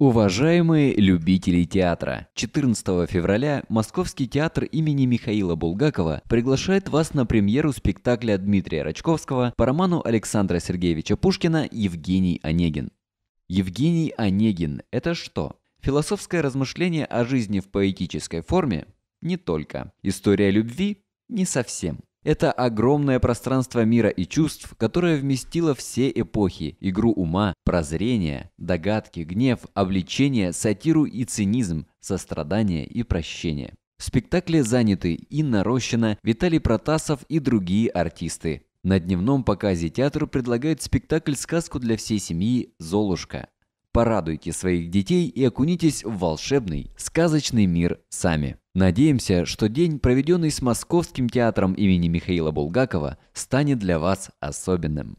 Уважаемые любители театра! 14 февраля Московский театр имени Михаила Булгакова приглашает вас на премьеру спектакля Дмитрия Рачковского по роману Александра Сергеевича Пушкина «Евгений Онегин». Евгений Онегин – это что? Философское размышление о жизни в поэтической форме? Не только. История любви? Не совсем. Это огромное пространство мира и чувств, которое вместило все эпохи, игру ума, прозрение, догадки, гнев, обличение, сатиру и цинизм, сострадание и прощение. В спектакле заняты Инна Рощина, Виталий Протасов и другие артисты. На дневном показе театр предлагает спектакль-сказку для всей семьи «Золушка». Порадуйте своих детей и окунитесь в волшебный, сказочный мир сами. Надеемся, что день, проведенный с Московским театром имени Михаила Булгакова, станет для вас особенным.